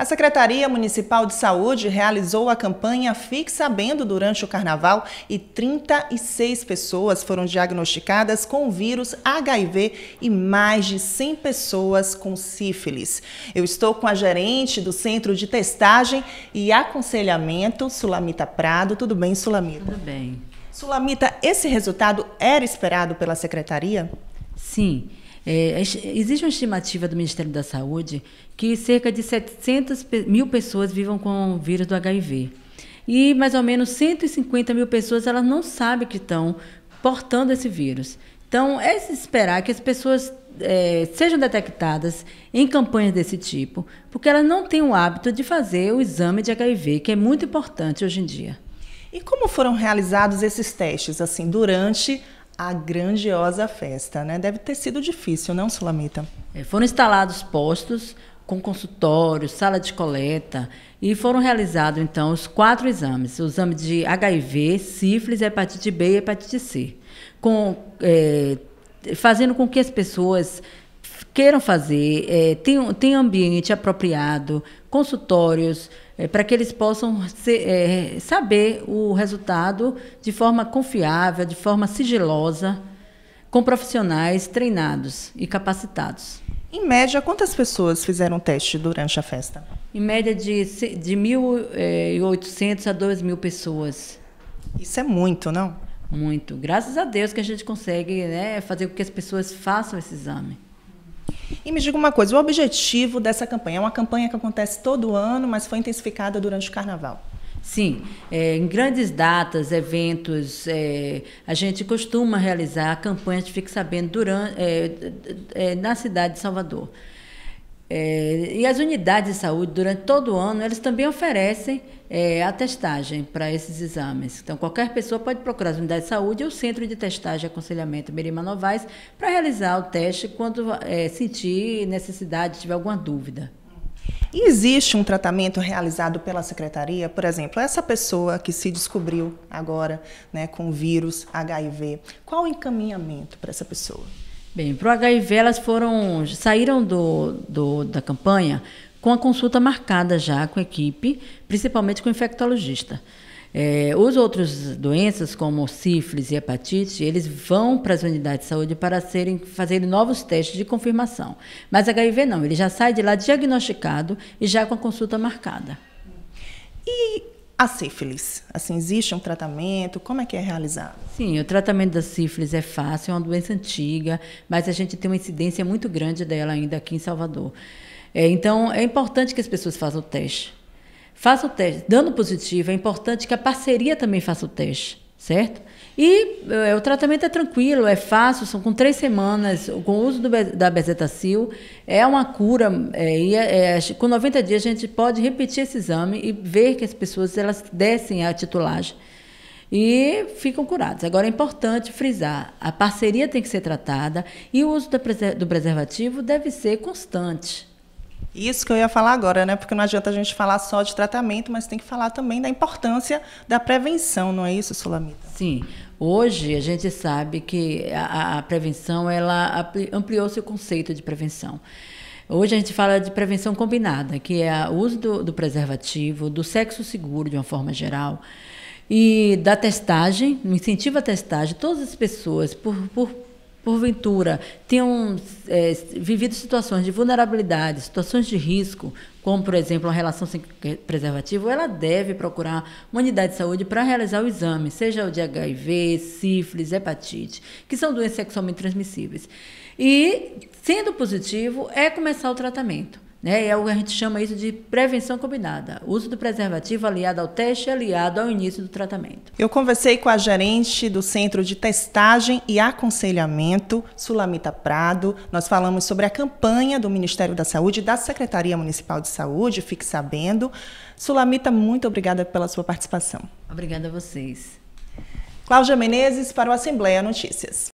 A Secretaria Municipal de Saúde realizou a campanha Fique Sabendo durante o Carnaval e 36 pessoas foram diagnosticadas com o vírus HIV e mais de 100 pessoas com sífilis. Eu estou com a gerente do Centro de Testagem e Aconselhamento, Sulamita Prado. Tudo bem, Sulamita? Tudo bem. Sulamita, esse resultado era esperado pela Secretaria? Sim. É, existe uma estimativa do Ministério da Saúde que cerca de 700 mil pessoas vivam com o vírus do HIV. E mais ou menos 150 mil pessoas elas não sabem que estão portando esse vírus. Então, é se esperar que as pessoas é, sejam detectadas em campanhas desse tipo, porque elas não têm o hábito de fazer o exame de HIV, que é muito importante hoje em dia. E como foram realizados esses testes, assim, durante a grandiosa festa, né? Deve ter sido difícil, não, Sulamita? É, foram instalados postos com consultório, sala de coleta e foram realizados então os quatro exames: o exame de HIV, sífilis, hepatite B e hepatite C, com, é, fazendo com que as pessoas queiram fazer, é, tem, tem ambiente apropriado, consultórios, é, para que eles possam ser, é, saber o resultado de forma confiável, de forma sigilosa, com profissionais treinados e capacitados. Em média, quantas pessoas fizeram teste durante a festa? Em média, de, de 1.800 é, a 2.000 pessoas. Isso é muito, não? Muito. Graças a Deus que a gente consegue né, fazer com que as pessoas façam esse exame. E me diga uma coisa, o objetivo dessa campanha é uma campanha que acontece todo ano, mas foi intensificada durante o Carnaval. Sim, é, em grandes datas, eventos, é, a gente costuma realizar campanhas de Fique Sabendo durante, é, é, na cidade de Salvador. É, e as unidades de saúde, durante todo o ano, eles também oferecem é, a testagem para esses exames. Então, qualquer pessoa pode procurar as unidades de saúde ou o Centro de Testagem e Aconselhamento Mirima Novaes para realizar o teste quando é, sentir necessidade, tiver alguma dúvida. Existe um tratamento realizado pela secretaria, por exemplo, essa pessoa que se descobriu agora né, com vírus HIV, qual o encaminhamento para essa pessoa? Bem, para o HIV elas foram, saíram do, do, da campanha com a consulta marcada já com a equipe, principalmente com o infectologista. É, os outros doenças, como sífilis e hepatite, eles vão para as unidades de saúde para serem, fazerem novos testes de confirmação. Mas HIV não, ele já sai de lá diagnosticado e já com a consulta marcada a sífilis? Assim, existe um tratamento? Como é que é realizado? Sim, o tratamento da sífilis é fácil, é uma doença antiga, mas a gente tem uma incidência muito grande dela ainda aqui em Salvador. É, então, é importante que as pessoas façam o teste. Faça o teste. Dando positivo, é importante que a parceria também faça o teste certo? E é, o tratamento é tranquilo, é fácil, são com três semanas, com o uso do, da bezetacil, é uma cura, é, é, é com 90 dias a gente pode repetir esse exame e ver que as pessoas elas descem a titulagem e ficam curadas. Agora é importante frisar, a parceria tem que ser tratada e o uso do preservativo deve ser constante. Isso que eu ia falar agora, né? Porque não adianta a gente falar só de tratamento, mas tem que falar também da importância da prevenção, não é isso, Solamita? Sim. Hoje a gente sabe que a, a prevenção ela ampliou seu conceito de prevenção. Hoje a gente fala de prevenção combinada, que é o uso do, do preservativo, do sexo seguro de uma forma geral e da testagem, incentiva a testagem, todas as pessoas, por, por porventura, tenham é, vivido situações de vulnerabilidade, situações de risco, como, por exemplo, a relação sem preservativo, ela deve procurar uma unidade de saúde para realizar o exame, seja o de HIV, sífilis, hepatite, que são doenças sexualmente transmissíveis. E, sendo positivo, é começar o tratamento. Né? É algo que a gente chama isso de prevenção combinada. uso do preservativo aliado ao teste aliado ao início do tratamento. Eu conversei com a gerente do Centro de Testagem e Aconselhamento, Sulamita Prado. Nós falamos sobre a campanha do Ministério da Saúde e da Secretaria Municipal de Saúde, fique sabendo. Sulamita, muito obrigada pela sua participação. Obrigada a vocês. Cláudia Menezes para o Assembleia Notícias.